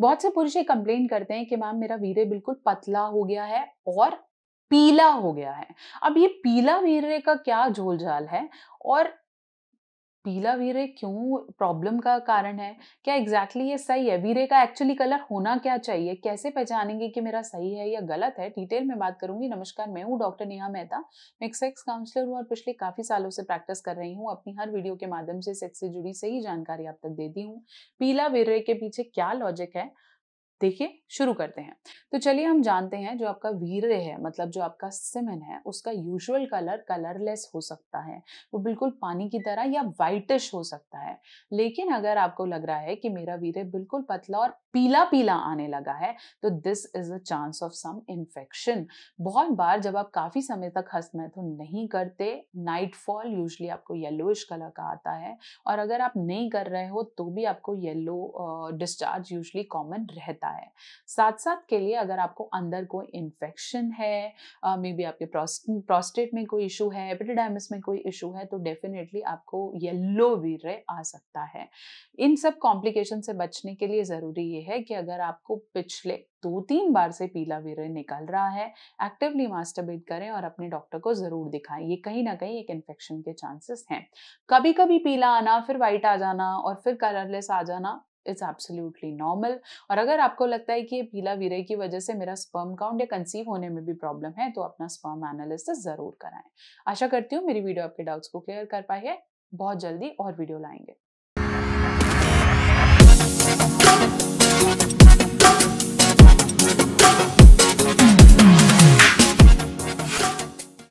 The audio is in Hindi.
बहुत से पुरुष ये कंप्लेन करते हैं कि मैम मेरा वीर्य बिल्कुल पतला हो गया है और पीला हो गया है अब ये पीला वीर्य का क्या झोलझाल है और पीला वीरे क्यों प्रॉब्लम का कारण है क्या एग्जैक्टली exactly ये सही है वीरे का एक्चुअली कलर होना क्या चाहिए कैसे पहचानेंगे कि मेरा सही है या गलत है डिटेल में बात करूंगी नमस्कार मैं हूँ डॉक्टर नेहा मेहता मैं सेक्स काउंसलर हूँ और पिछले काफ़ी सालों से प्रैक्टिस कर रही हूँ अपनी हर वीडियो के माध्यम से सेक्स से जुड़ी सही जानकारी आप तक देती हूँ पीला वीरे के पीछे क्या लॉजिक है देखिए शुरू करते हैं तो चलिए हम जानते हैं जो आपका वीर है मतलब जो आपका सिमन है उसका यूजुअल कलर कलरलेस हो सकता है वो बिल्कुल पानी की तरह या वाइटिश हो सकता है लेकिन अगर आपको लग रहा है कि मेरा वीर बिल्कुल पतला और पीला पीला आने लगा है तो this is a chance of some infection बहुत बार जब आप काफ़ी समय तक हस्तमैथ नहीं करते नाइटफॉल यूजली आपको येलोइश कलर का आता है और अगर आप नहीं कर रहे हो तो भी आपको येलो डिस्चार्ज यूजली कॉमन रहता सकता है साथ साथ के लिए अगर आपको अंदर कोई इन्फेक्शन है मे बी आपके प्रोस्टेट में कोई इशू है एपिडाइमिस में कोई इशू है तो डेफिनेटली आपको येल्लो वीर्य आ सकता है इन सब कॉम्प्लिकेशन से बचने के लिए ज़रूरी ये है कि अगर आपको पिछले दो तीन बार से पीला वीर निकल रहा है एक्टिवली मास्टरबेट करें और अपने डॉक्टर को ज़रूर दिखाएं ये कहीं ना कहीं एक इन्फेक्शन के चांसेस हैं कभी कभी पीला आना फिर वाइट आ जाना और फिर कलरलेस आ जाना इट्स एब्सोल्युटली नॉर्मल और अगर आपको लगता है कि ये पीला वीरे की वजह से मेरा स्पर्म काउंट या कंसीव होने में भी प्रॉब्लम है तो अपना स्पर्म एनालिसिस ज़रूर कराएं आशा करती हूँ मेरी वीडियो आपके डाउट्स को क्लियर कर पाई है बहुत जल्दी और वीडियो लाएंगे